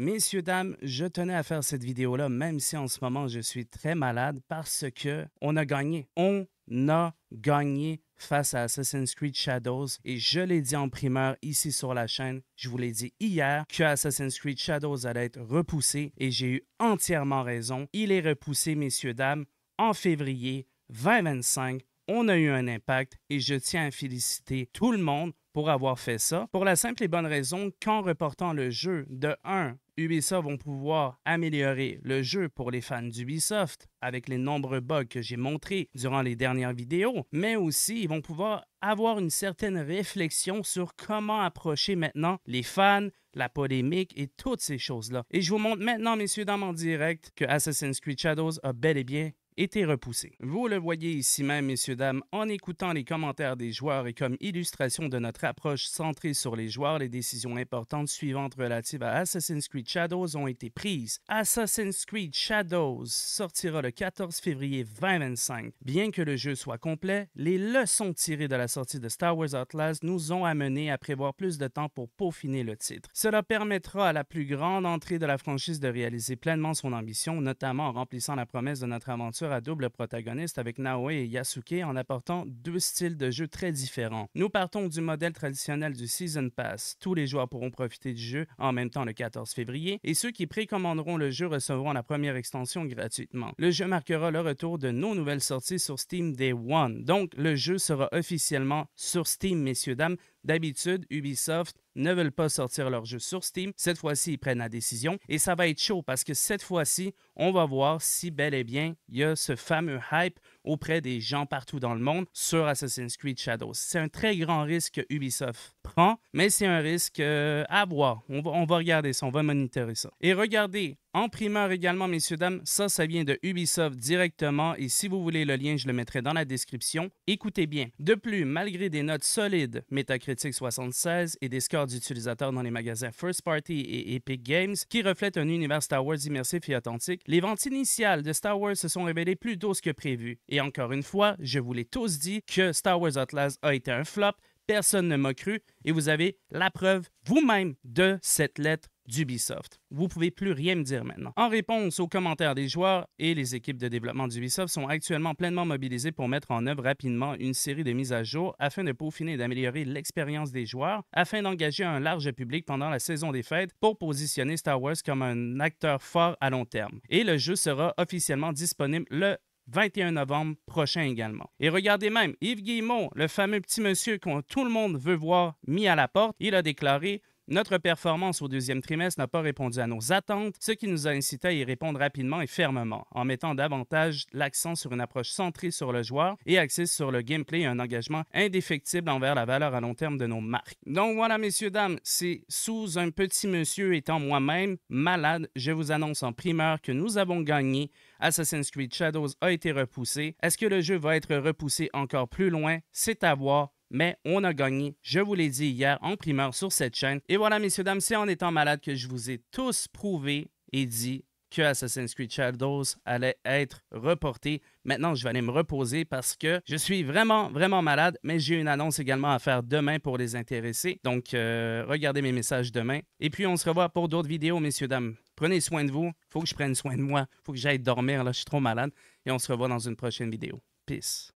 Messieurs, dames, je tenais à faire cette vidéo-là, même si en ce moment je suis très malade, parce que on a gagné. On a gagné face à Assassin's Creed Shadows. Et je l'ai dit en primeur ici sur la chaîne, je vous l'ai dit hier, que Assassin's Creed Shadows allait être repoussé. Et j'ai eu entièrement raison. Il est repoussé, messieurs, dames, en février 2025. On a eu un impact et je tiens à féliciter tout le monde pour avoir fait ça, pour la simple et bonne raison qu'en reportant le jeu de 1 Ubisoft vont pouvoir améliorer le jeu pour les fans d'Ubisoft avec les nombreux bugs que j'ai montrés durant les dernières vidéos, mais aussi ils vont pouvoir avoir une certaine réflexion sur comment approcher maintenant les fans, la polémique et toutes ces choses-là. Et je vous montre maintenant, messieurs, dans mon direct, que Assassin's Creed Shadows a bel et bien été repoussé. Vous le voyez ici même, messieurs, dames, en écoutant les commentaires des joueurs et comme illustration de notre approche centrée sur les joueurs, les décisions importantes suivantes relatives à Assassin's Creed Shadows ont été prises. Assassin's Creed Shadows sortira le 14 février 2025. Bien que le jeu soit complet, les leçons tirées de la sortie de Star Wars Atlas nous ont amené à prévoir plus de temps pour peaufiner le titre. Cela permettra à la plus grande entrée de la franchise de réaliser pleinement son ambition, notamment en remplissant la promesse de notre aventure à double protagoniste avec Naoe et Yasuke en apportant deux styles de jeu très différents. Nous partons du modèle traditionnel du Season Pass. Tous les joueurs pourront profiter du jeu en même temps le 14 février et ceux qui précommanderont le jeu recevront la première extension gratuitement. Le jeu marquera le retour de nos nouvelles sorties sur Steam Day One. Donc, le jeu sera officiellement sur Steam, messieurs, dames, D'habitude, Ubisoft ne veulent pas sortir leur jeu sur Steam. Cette fois-ci, ils prennent la décision et ça va être chaud parce que cette fois-ci, on va voir si bel et bien il y a ce fameux hype auprès des gens partout dans le monde sur Assassin's Creed Shadows. C'est un très grand risque que Ubisoft prend, mais c'est un risque euh, à voir. On va, on va regarder ça, on va monitorer ça. Et regardez, en primeur également, messieurs, dames, ça, ça vient de Ubisoft directement et si vous voulez le lien, je le mettrai dans la description. Écoutez bien. De plus, malgré des notes solides, Metacritic 76 et des scores d'utilisateurs dans les magasins First Party et Epic Games qui reflètent un univers Star Wars immersif et authentique, les ventes initiales de Star Wars se sont révélées plus douces que prévu et et encore une fois, je vous l'ai tous dit que Star Wars Atlas a été un flop, personne ne m'a cru, et vous avez la preuve vous-même de cette lettre d'Ubisoft. Vous pouvez plus rien me dire maintenant. En réponse aux commentaires des joueurs et les équipes de développement d'Ubisoft sont actuellement pleinement mobilisées pour mettre en œuvre rapidement une série de mises à jour afin de peaufiner et d'améliorer l'expérience des joueurs afin d'engager un large public pendant la saison des fêtes pour positionner Star Wars comme un acteur fort à long terme. Et le jeu sera officiellement disponible le 21 novembre prochain également. Et regardez même, Yves Guillemot, le fameux petit monsieur qu'on, tout le monde veut voir mis à la porte, il a déclaré notre performance au deuxième trimestre n'a pas répondu à nos attentes, ce qui nous a incités à y répondre rapidement et fermement, en mettant davantage l'accent sur une approche centrée sur le joueur et axée sur le gameplay et un engagement indéfectible envers la valeur à long terme de nos marques. Donc voilà, messieurs, dames, c'est sous un petit monsieur étant moi-même malade, je vous annonce en primeur que nous avons gagné. Assassin's Creed Shadows a été repoussé. Est-ce que le jeu va être repoussé encore plus loin? C'est à voir mais on a gagné. Je vous l'ai dit hier en primeur sur cette chaîne. Et voilà, messieurs, dames, c'est en étant malade que je vous ai tous prouvé et dit que Assassin's Creed Shadows allait être reporté. Maintenant, je vais aller me reposer parce que je suis vraiment, vraiment malade, mais j'ai une annonce également à faire demain pour les intéressés. Donc, euh, regardez mes messages demain. Et puis, on se revoit pour d'autres vidéos, messieurs, dames. Prenez soin de vous. Faut que je prenne soin de moi. Faut que j'aille dormir. Là, je suis trop malade. Et on se revoit dans une prochaine vidéo. Peace.